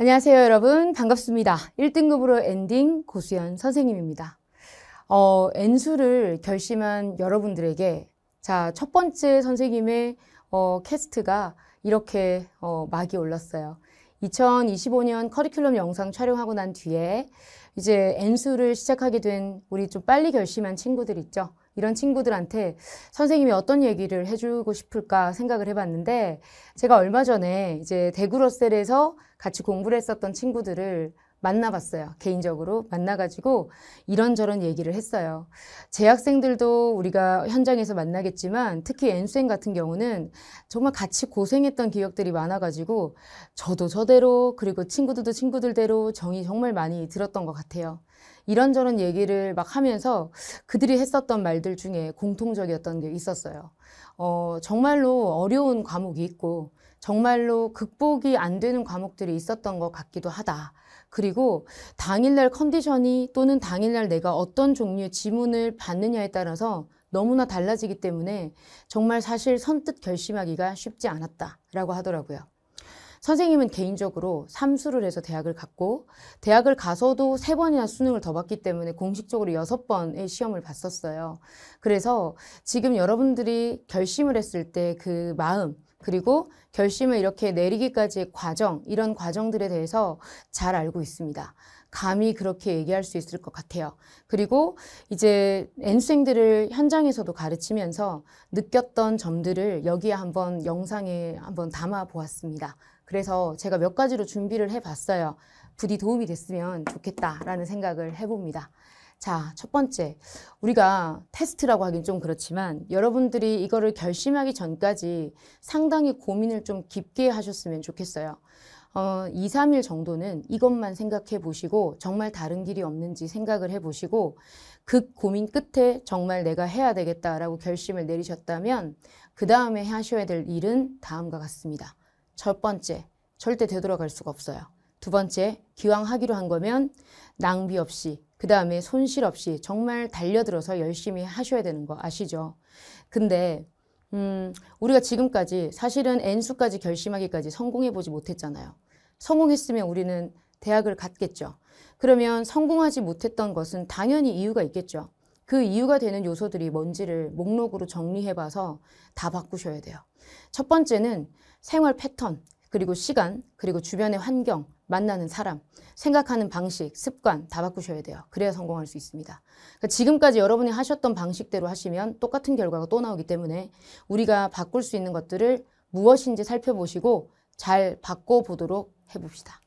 안녕하세요, 여러분. 반갑습니다. 1등급으로 엔딩 고수연 선생님입니다. 어, N수를 결심한 여러분들에게 자, 첫 번째 선생님의 어, 캐스트가 이렇게 어, 막이 올랐어요. 2025년 커리큘럼 영상 촬영하고 난 뒤에 이제 N수를 시작하게 된 우리 좀 빨리 결심한 친구들 있죠. 이런 친구들한테 선생님이 어떤 얘기를 해주고 싶을까 생각을 해봤는데 제가 얼마 전에 이제 대구 러셀에서 같이 공부를 했었던 친구들을 만나봤어요. 개인적으로 만나가지고 이런저런 얘기를 했어요. 재학생들도 우리가 현장에서 만나겠지만 특히 엔수행 같은 경우는 정말 같이 고생했던 기억들이 많아가지고 저도 저대로 그리고 친구들도 친구들대로 정이 정말 많이 들었던 것 같아요. 이런저런 얘기를 막 하면서 그들이 했었던 말들 중에 공통적이었던 게 있었어요. 어, 정말로 어려운 과목이 있고 정말로 극복이 안 되는 과목들이 있었던 것 같기도 하다. 그리고 당일날 컨디션이 또는 당일날 내가 어떤 종류의 지문을 받느냐에 따라서 너무나 달라지기 때문에 정말 사실 선뜻 결심하기가 쉽지 않았다라고 하더라고요. 선생님은 개인적으로 삼수를 해서 대학을 갔고 대학을 가서도 세 번이나 수능을 더 봤기 때문에 공식적으로 여섯 번의 시험을 봤었어요. 그래서 지금 여러분들이 결심을 했을 때 그 마음 그리고 결심을 이렇게 내리기까지의 과정, 이런 과정들에 대해서 잘 알고 있습니다. 감히 그렇게 얘기할 수 있을 것 같아요. 그리고 이제 N수생들을 현장에서도 가르치면서 느꼈던 점들을 여기에 한번 영상에 한번 담아 보았습니다. 그래서 제가 몇 가지로 준비를 해 봤어요. 부디 도움이 됐으면 좋겠다라는 생각을 해봅니다. 자, 첫 번째. 우리가 테스트라고 하긴 좀 그렇지만 여러분들이 이거를 결심하기 전까지 상당히 고민을 좀 깊게 하셨으면 좋겠어요. 어, 2, 3일 정도는 이것만 생각해 보시고 정말 다른 길이 없는지 생각을 해 보시고 그 고민 끝에 정말 내가 해야 되겠다라고 결심을 내리셨다면 그 다음에 하셔야 될 일은 다음과 같습니다. 첫 번째, 절대 되돌아갈 수가 없어요. 두 번째, 기왕 하기로 한 거면 낭비 없이 그 다음에 손실 없이 정말 달려들어서 열심히 하셔야 되는 거 아시죠? 근데 음, 우리가 지금까지 사실은 N수까지 결심하기까지 성공해보지 못했잖아요. 성공했으면 우리는 대학을 갔겠죠. 그러면 성공하지 못했던 것은 당연히 이유가 있겠죠. 그 이유가 되는 요소들이 뭔지를 목록으로 정리해봐서 다 바꾸셔야 돼요. 첫 번째는 생활 패턴, 그리고 시간, 그리고 주변의 환경, 만나는 사람, 생각하는 방식, 습관 다 바꾸셔야 돼요. 그래야 성공할 수 있습니다. 그러니까 지금까지 여러분이 하셨던 방식대로 하시면 똑같은 결과가 또 나오기 때문에 우리가 바꿀 수 있는 것들을 무엇인지 살펴보시고 잘 바꿔보도록 해봅시다.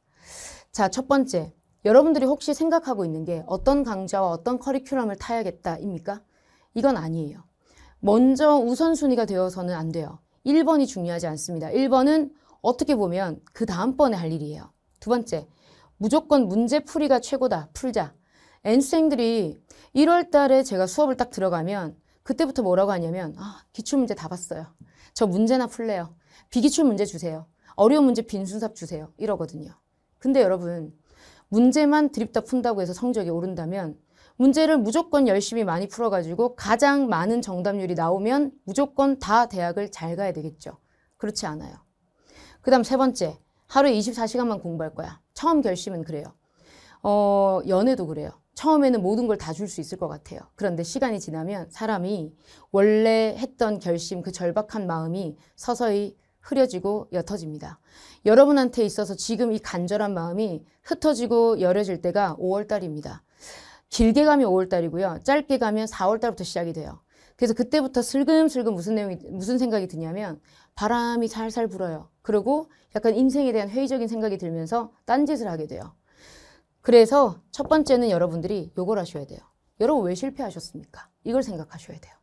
자, 첫 번째. 여러분들이 혹시 생각하고 있는 게 어떤 강좌와 어떤 커리큘럼을 타야겠다입니까? 이건 아니에요. 먼저 우선순위가 되어서는 안 돼요. 1번이 중요하지 않습니다. 1번은 어떻게 보면 그 다음번에 할 일이에요. 두 번째, 무조건 문제 풀이가 최고다. 풀자. N수생들이 1월 달에 제가 수업을 딱 들어가면 그때부터 뭐라고 하냐면 아, 기출문제 다 봤어요. 저 문제나 풀래요. 비기출 문제 주세요. 어려운 문제 빈순삽 주세요. 이러거든요. 근데 여러분, 문제만 드립다 푼다고 해서 성적이 오른다면 문제를 무조건 열심히 많이 풀어가지고 가장 많은 정답률이 나오면 무조건 다 대학을 잘 가야 되겠죠. 그렇지 않아요. 그 다음 세 번째, 하루에 24시간만 공부할 거야. 처음 결심은 그래요. 어, 연애도 그래요. 처음에는 모든 걸 다 줄 수 있을 것 같아요. 그런데 시간이 지나면 사람이 원래 했던 결심, 그 절박한 마음이 서서히 흐려지고 옅어집니다. 여러분한테 있어서 지금 이 간절한 마음이 흩어지고 여려질 때가 5월달입니다. 길게 가면 5월달이고요. 짧게 가면 4월달부터 시작이 돼요. 그래서 그때부터 슬금슬금 무슨 내용이 무슨 생각이 드냐면 바람이 살살 불어요. 그리고 약간 인생에 대한 회의적인 생각이 들면서 딴짓을 하게 돼요. 그래서 첫 번째는 여러분들이 요걸 하셔야 돼요. 여러분 왜 실패하셨습니까? 이걸 생각하셔야 돼요.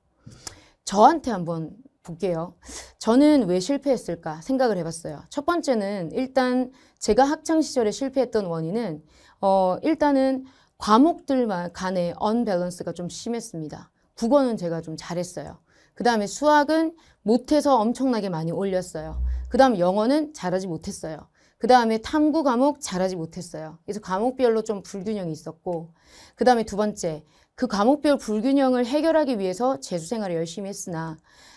저한테 한번 볼게요. 저는 왜 실패했을까 생각을 해봤어요. 첫 번째는 일단 제가 학창 시절에 실패했던 원인은 어 일단은 과목들만 간의 언밸런스가 좀 심했습니다. 국어는 제가 좀 잘했어요. 그 다음에 수학은 못해서 엄청나게 많이 올렸어요. 그 다음 영어는 잘하지 못했어요. 그 다음에 탐구 과목 잘하지 못했어요. 그래서 과목별로 좀 불균형이 있었고 그 다음에 두 번째 그 과목별 불균형을 해결하기 위해서 재수생활을 열심히 했으나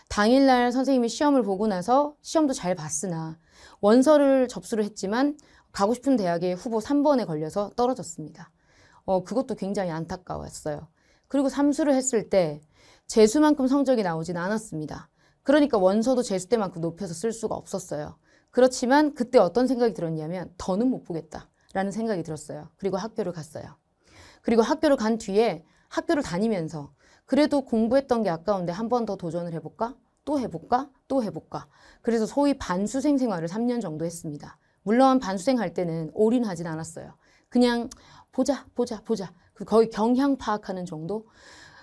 당일날 선생님이 시험을 보고 나서 시험도 잘 봤으나 원서를 접수를 했지만 가고 싶은 대학의 후보 3번에 걸려서 떨어졌습니다. 어, 그것도 굉장히 안타까웠어요. 그리고 삼수를 했을 때 재수만큼 성적이 나오진 않았습니다. 그러니까 원서도 재수 때만큼 높여서 쓸 수가 없었어요. 그렇지만 그때 어떤 생각이 들었냐면 더는 못 보겠다라는 생각이 들었어요. 그리고 학교를 갔어요. 그리고 학교를 간 뒤에 학교를 다니면서 그래도 공부했던 게 아까운데 한 번 더 도전을 해볼까? 또 해볼까? 또 해볼까? 그래서 소위 반수생 생활을 3년 정도 했습니다. 물론 반수생 할 때는 올인하진 않았어요. 그냥 보자, 보자, 보자. 그 거의 경향 파악하는 정도?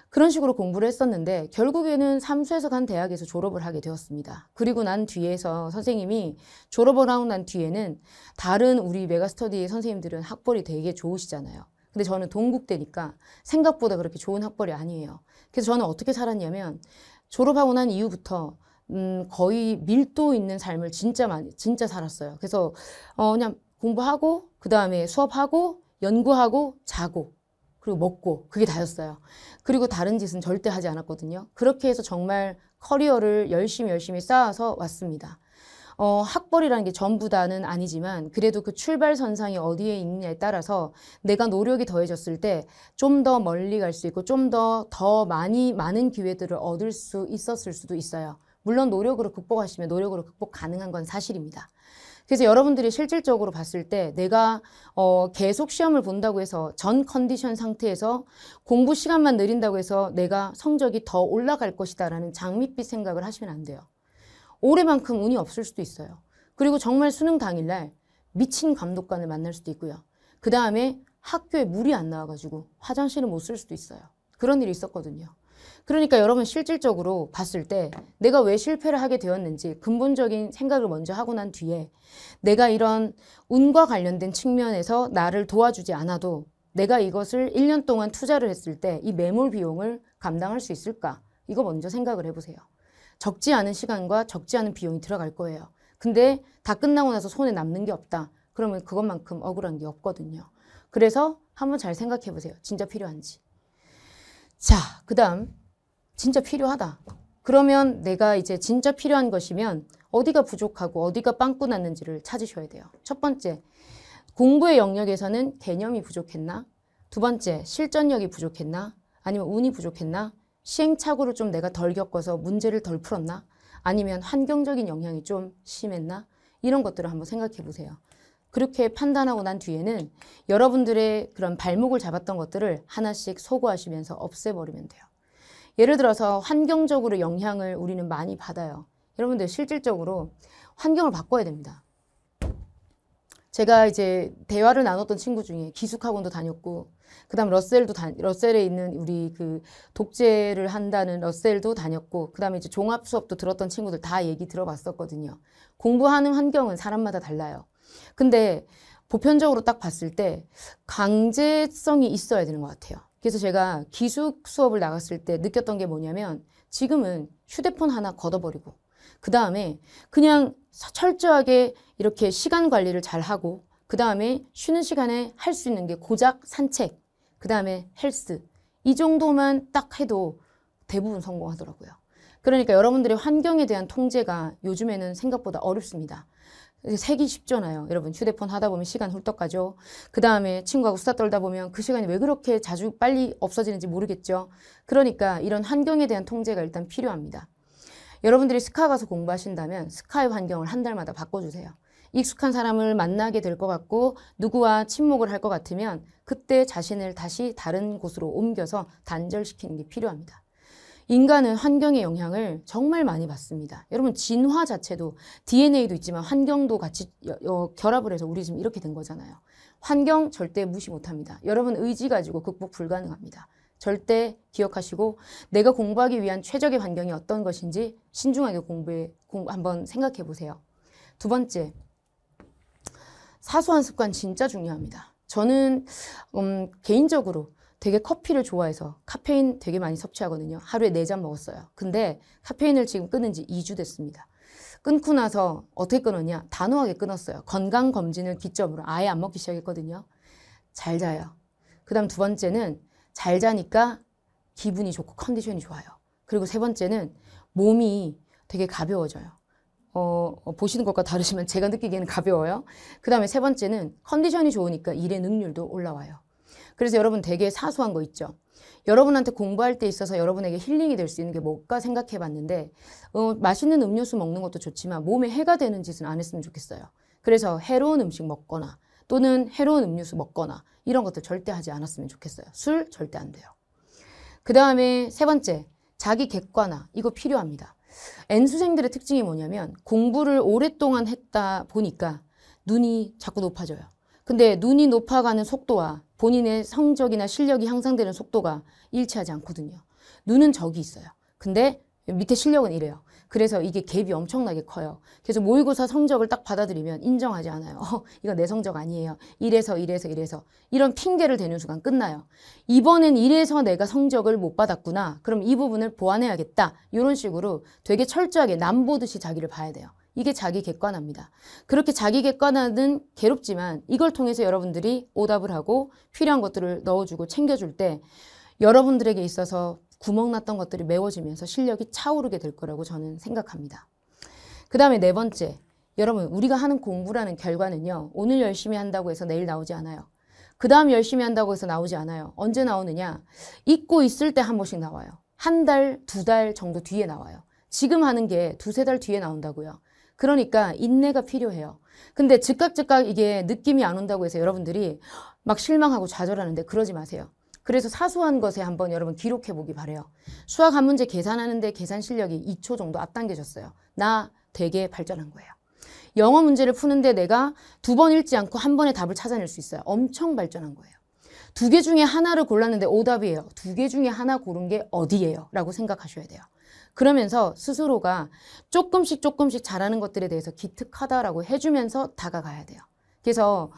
그런 식으로 공부를 했었는데 결국에는 삼수에서 간 대학에서 졸업을 하게 되었습니다. 그리고 난 뒤에서 선생님이 졸업을 하고 난 뒤에는 다른 우리 메가스터디 선생님들은 학벌이 되게 좋으시잖아요. 근데 저는 동국대니까 생각보다 그렇게 좋은 학벌이 아니에요. 그래서 저는 어떻게 살았냐면 졸업하고 난 이후부터 음, 거의 밀도 있는 삶을 진짜 많이, 진짜 살았어요. 그래서, 어, 그냥 공부하고, 그 다음에 수업하고, 연구하고 자고 그리고 먹고 그게 다였어요. 그리고 다른 짓은 절대 하지 않았거든요. 그렇게 해서 정말 커리어를 열심히 열심히 쌓아서 왔습니다. 어, 학벌이라는 게 전부 다는 아니지만 그래도 그 출발선상이 어디에 있느냐에 따라서 내가 노력이 더해졌을 때 좀 더 멀리 갈 수 있고 좀 더더 더 많이 많은 기회들을 얻을 수 있었을 수도 있어요. 물론 노력으로 극복하시면 노력으로 극복 가능한 건 사실입니다. 그래서 여러분들이 실질적으로 봤을 때 내가 어 계속 시험을 본다고 해서 전 컨디션 상태에서 공부 시간만 늘린다고 해서 내가 성적이 더 올라갈 것이다라는 장밋빛 생각을 하시면 안 돼요. 올해만큼 운이 없을 수도 있어요. 그리고 정말 수능 당일날 미친 감독관을 만날 수도 있고요. 그 다음에 학교에 물이 안 나와가지고 화장실을 못 쓸 수도 있어요. 그런 일이 있었거든요. 그러니까 여러분 실질적으로 봤을 때 내가 왜 실패를 하게 되었는지 근본적인 생각을 먼저 하고 난 뒤에 내가 이런 운과 관련된 측면에서 나를 도와주지 않아도 내가 이것을 1년 동안 투자를 했을 때 이 매몰 비용을 감당할 수 있을까? 이거 먼저 생각을 해보세요. 적지 않은 시간과 적지 않은 비용이 들어갈 거예요. 근데 다 끝나고 나서 손에 남는 게 없다. 그러면 그것만큼 억울한 게 없거든요. 그래서 한번 잘 생각해 보세요. 진짜 필요한지. 자, 그 다음 진짜 필요하다. 그러면 내가 이제 진짜 필요한 것이면 어디가 부족하고 어디가 빵꾸 났는지를 찾으셔야 돼요. 첫 번째, 공부의 영역에서는 개념이 부족했나? 두 번째, 실전력이 부족했나? 아니면 운이 부족했나? 시행착오를 좀 내가 덜 겪어서 문제를 덜 풀었나? 아니면 환경적인 영향이 좀 심했나? 이런 것들을 한번 생각해 보세요. 그렇게 판단하고 난 뒤에는 여러분들의 그런 발목을 잡았던 것들을 하나씩 소거하시면서 없애버리면 돼요. 예를 들어서 환경적으로 영향을 우리는 많이 받아요. 여러분들 실질적으로 환경을 바꿔야 됩니다. 제가 이제 대화를 나눴던 친구 중에 기숙학원도 다녔고 그다음 러셀도 다, 러셀에 있는 우리 그 독재를 한다는 러셀도 다녔고 그다음에 이제 종합 수업도 들었던 친구들 다 얘기 들어봤었거든요. 공부하는 환경은 사람마다 달라요. 근데 보편적으로 딱 봤을 때 강제성이 있어야 되는 것 같아요. 그래서 제가 기숙 수업을 나갔을 때 느꼈던 게 뭐냐면 지금은 휴대폰 하나 걷어버리고 그 다음에 그냥 철저하게 이렇게 시간 관리를 잘 하고 그 다음에 쉬는 시간에 할 수 있는 게 고작 산책, 그 다음에 헬스 이 정도만 딱 해도 대부분 성공하더라고요. 그러니까 여러분들의 환경에 대한 통제가 요즘에는 생각보다 어렵습니다. 색이 쉽잖아요. 여러분 휴대폰 하다 보면 시간 훌떡 가죠. 그 다음에 친구하고 수다 떨다 보면 그 시간이 왜 그렇게 자주 빨리 없어지는지 모르겠죠. 그러니까 이런 환경에 대한 통제가 일단 필요합니다. 여러분들이 스카 가서 공부하신다면 스카의 환경을 한 달마다 바꿔주세요. 익숙한 사람을 만나게 될 것 같고 누구와 친목을 할 것 같으면 그때 자신을 다시 다른 곳으로 옮겨서 단절시키는 게 필요합니다. 인간은 환경의 영향을 정말 많이 받습니다. 여러분 진화 자체도 DNA도 있지만 환경도 같이 결합을 해서 우리 지금 이렇게 된 거잖아요. 환경 절대 무시 못합니다. 여러분 의지 가지고 극복 불가능합니다. 절대 기억하시고 내가 공부하기 위한 최적의 환경이 어떤 것인지 신중하게 공부해 공 한번 생각해 보세요. 두 번째 사소한 습관 진짜 중요합니다. 저는 음, 개인적으로 되게 커피를 좋아해서 카페인 되게 많이 섭취하거든요. 하루에 4잔 먹었어요. 근데 카페인을 지금 끊은 지 2주 됐습니다. 끊고 나서 어떻게 끊었냐? 단호하게 끊었어요. 건강 검진을 기점으로 아예 안 먹기 시작했거든요. 잘 자요. 그다음 두 번째는 잘 자니까 기분이 좋고 컨디션이 좋아요. 그리고 세 번째는 몸이 되게 가벼워져요. 어, 어 보시는 것과 다르지만 제가 느끼기에는 가벼워요. 그 다음에 세 번째는 컨디션이 좋으니까 일의 능률도 올라와요. 그래서 여러분 되게 사소한 거 있죠. 여러분한테 공부할 때 있어서 여러분에게 힐링이 될 수 있는 게 뭘까 생각해 봤는데 어, 맛있는 음료수 먹는 것도 좋지만 몸에 해가 되는 짓은 안 했으면 좋겠어요. 그래서 해로운 음식 먹거나 또는 해로운 음료수 먹거나 이런 것들 절대 하지 않았으면 좋겠어요. 술 절대 안 돼요. 그 다음에 세 번째, 자기 객관화. 이거 필요합니다. N수생들의 특징이 뭐냐면 공부를 오랫동안 했다 보니까 눈이 자꾸 높아져요. 근데 눈이 높아가는 속도와 본인의 성적이나 실력이 향상되는 속도가 일치하지 않거든요. 눈은 저기 있어요. 근데 밑에 실력은 이래요. 그래서 이게 갭이 엄청나게 커요. 그래서 모의고사 성적을 딱 받아들이면 인정하지 않아요. 어, 이거 내 성적 아니에요. 이래서 이래서 이래서 이런 핑계를 대는 순간 끝나요. 이번엔 이래서 내가 성적을 못 받았구나. 그럼 이 부분을 보완해야겠다. 이런 식으로 되게 철저하게 남 보듯이 자기를 봐야 돼요. 이게 자기 객관화입니다. 그렇게 자기 객관화는 괴롭지만 이걸 통해서 여러분들이 오답을 하고 필요한 것들을 넣어주고 챙겨줄 때 여러분들에게 있어서 구멍났던 것들이 메워지면서 실력이 차오르게 될 거라고 저는 생각합니다. 그 다음에 네 번째, 여러분 우리가 하는 공부라는 결과는요. 오늘 열심히 한다고 해서 내일 나오지 않아요. 그 다음 열심히 한다고 해서 나오지 않아요. 언제 나오느냐? 잊고 있을 때 한 번씩 나와요. 한 달, 두 달 정도 뒤에 나와요. 지금 하는 게 두세 달 뒤에 나온다고요. 그러니까 인내가 필요해요. 근데 즉각 즉각 이게 느낌이 안 온다고 해서 여러분들이 막 실망하고 좌절하는데 그러지 마세요. 그래서 사소한 것에 한번 여러분 기록해 보기 바래요. 수학 한 문제 계산하는데 계산 실력이 2초 정도 앞당겨졌어요. 나 되게 발전한 거예요. 영어 문제를 푸는데 내가 두 번 읽지 않고 한 번에 답을 찾아낼 수 있어요. 엄청 발전한 거예요. 두 개 중에 하나를 골랐는데 오답이에요. 두 개 중에 하나 고른 게 어디예요? 라고 생각하셔야 돼요. 그러면서 스스로가 조금씩 조금씩 잘하는 것들에 대해서 기특하다라고 해주면서 다가가야 돼요. 그래서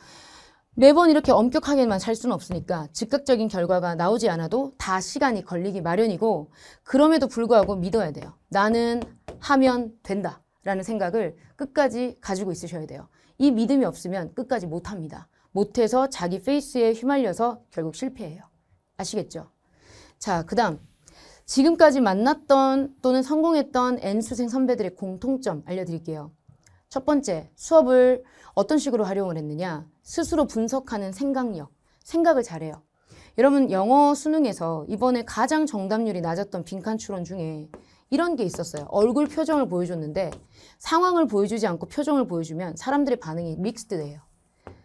매번 이렇게 엄격하게만 살 수는 없으니까 즉각적인 결과가 나오지 않아도 다 시간이 걸리기 마련이고 그럼에도 불구하고 믿어야 돼요. 나는 하면 된다. 라는 생각을 끝까지 가지고 있으셔야 돼요. 이 믿음이 없으면 끝까지 못합니다. 못해서 자기 페이스에 휘말려서 결국 실패해요. 아시겠죠? 자, 그 다음 지금까지 만났던 또는 성공했던 N수생 선배들의 공통점 알려드릴게요. 첫 번째, 수업을 어떤 식으로 활용을 했느냐. 스스로 분석하는 생각력, 생각을 잘해요. 여러분, 영어 수능에서 이번에 가장 정답률이 낮았던 빈칸 추론 중에 이런 게 있었어요. 얼굴 표정을 보여줬는데 상황을 보여주지 않고 표정을 보여주면 사람들의 반응이 믹스드 돼요.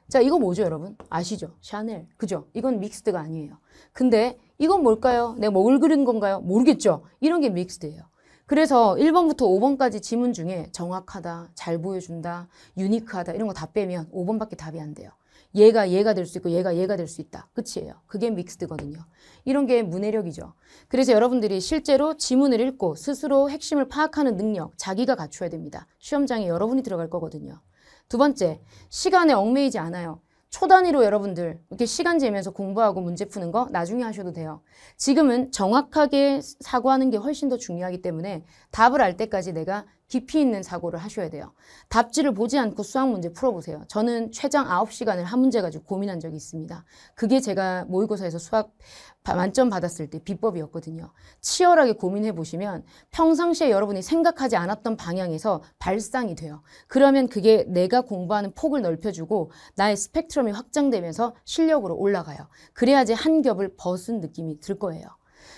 자, 이거 뭐죠, 여러분? 아시죠? 샤넬. 그죠? 이건 믹스드가 아니에요. 근데 이건 뭘까요? 내가 뭐 뭘 그린 건가요? 모르겠죠? 이런 게 믹스드예요. 그래서 1번부터 5번까지 지문 중에 정확하다, 잘 보여준다, 유니크하다 이런 거 다 빼면 5번밖에 답이 안 돼요. 얘가 얘가 될 수 있고 얘가 얘가 될 수 있다. 끝이에요. 그게 믹스드거든요. 이런 게 문해력이죠. 그래서 여러분들이 실제로 지문을 읽고 스스로 핵심을 파악하는 능력, 자기가 갖춰야 됩니다. 시험장에 여러분이 들어갈 거거든요. 두 번째, 시간에 얽매이지 않아요. 초단위로 여러분들 이렇게 시간 재면서 공부하고 문제 푸는 거 나중에 하셔도 돼요. 지금은 정확하게 사고하는 게 훨씬 더 중요하기 때문에 답을 알 때까지 내가 깊이 있는 사고를 하셔야 돼요. 답지를 보지 않고 수학 문제 풀어보세요. 저는 최장 9시간을 한 문제 가지고 고민한 적이 있습니다. 그게 제가 모의고사에서 수학 만점 받았을 때 비법이었거든요. 치열하게 고민해 보시면 평상시에 여러분이 생각하지 않았던 방향에서 발상이 돼요. 그러면 그게 내가 공부하는 폭을 넓혀주고 나의 스펙트럼이 확장되면서 실력으로 올라가요. 그래야지 한 겹을 벗은 느낌이 들 거예요.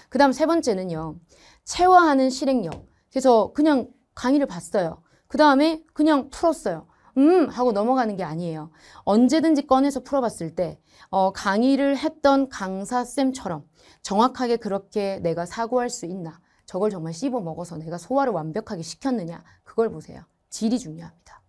그 다음 세 번째는요. 체화하는 실행력. 그래서 그냥 강의를 봤어요. 그 다음에 그냥 풀었어요. 음 하고 넘어가는 게 아니에요. 언제든지 꺼내서 풀어봤을 때 어, 강의를 했던 강사쌤처럼 정확하게 그렇게 내가 사고할 수 있나 저걸 정말 씹어 먹어서 내가 소화를 완벽하게 시켰느냐 그걸 보세요. 질이 중요합니다.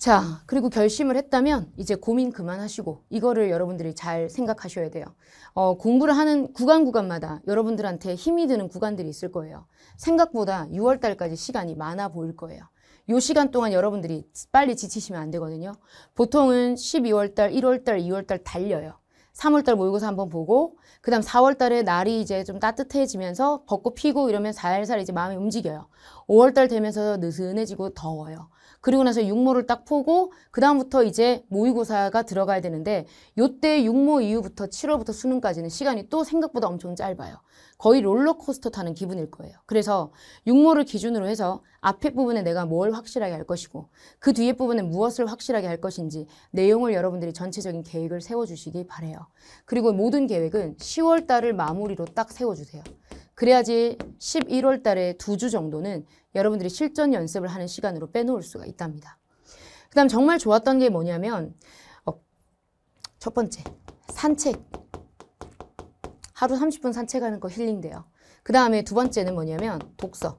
자, 음. 그리고 결심을 했다면 이제 고민 그만하시고 이거를 여러분들이 잘 생각하셔야 돼요. 어, 공부를 하는 구간 구간마다 여러분들한테 힘이 드는 구간들이 있을 거예요. 생각보다 6월 달까지 시간이 많아 보일 거예요. 요 시간 동안 여러분들이 빨리 지치시면 안 되거든요. 보통은 12월 달, 1월 달, 2월 달 달려요. 3월 달 모의고사 한번 보고 그다음 4월 달에 날이 이제 좀 따뜻해지면서 벚꽃 피고 이러면 살살 이제 마음이 움직여요. 5월 달 되면서 느슨해지고 더워요. 그리고 나서 육모를 딱 포고 그 다음부터 이제 모의고사가 들어가야 되는데 요때 육모 이후부터 7월부터 수능까지는 시간이 또 생각보다 엄청 짧아요. 거의 롤러코스터 타는 기분일 거예요. 그래서 육모를 기준으로 해서 앞에 부분에 내가 뭘 확실하게 할 것이고 그 뒤에 부분에 무엇을 확실하게 할 것인지 내용을 여러분들이 전체적인 계획을 세워주시기 바래요. 그리고 모든 계획은 10월 달을 마무리로 딱 세워주세요. 그래야지 11월 달에 두 주 정도는 여러분들이 실전 연습을 하는 시간으로 빼놓을 수가 있답니다. 그 다음 정말 좋았던 게 뭐냐면 어, 첫 번째 산책 하루 30분 산책하는 거 힐링돼요. 그 다음에 두 번째는 뭐냐면 독서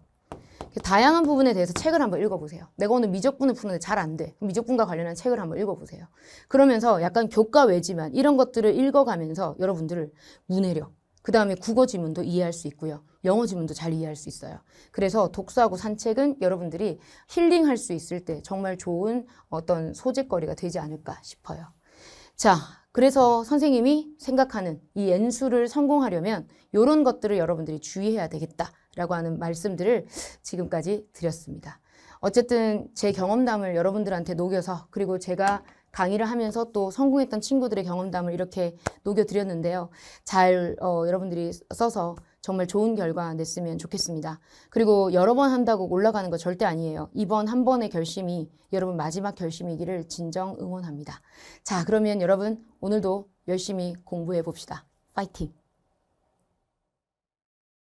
다양한 부분에 대해서 책을 한번 읽어보세요. 내가 오늘 미적분을 푸는데 잘 안 돼. 미적분과 관련한 책을 한번 읽어보세요. 그러면서 약간 교과 외지만 이런 것들을 읽어가면서 여러분들을 문해력, 그 다음에 국어 지문도 이해할 수 있고요. 영어 지문도 잘 이해할 수 있어요. 그래서 독서하고 산책은 여러분들이 힐링할 수 있을 때 정말 좋은 어떤 소재거리가 되지 않을까 싶어요. 자, 그래서 선생님이 생각하는 이 N수를 성공하려면 이런 것들을 여러분들이 주의해야 되겠다라고 하는 말씀들을 지금까지 드렸습니다. 어쨌든 제 경험담을 여러분들한테 녹여서 그리고 제가 강의를 하면서 또 성공했던 친구들의 경험담을 이렇게 녹여드렸는데요. 잘 어, 여러분들이 써서 정말 좋은 결과 냈으면 좋겠습니다. 그리고 여러 번 한다고 올라가는 거 절대 아니에요. 이번 한 번의 결심이 여러분 마지막 결심이기를 진정 응원합니다. 자, 그러면 여러분 오늘도 열심히 공부해 봅시다. 파이팅!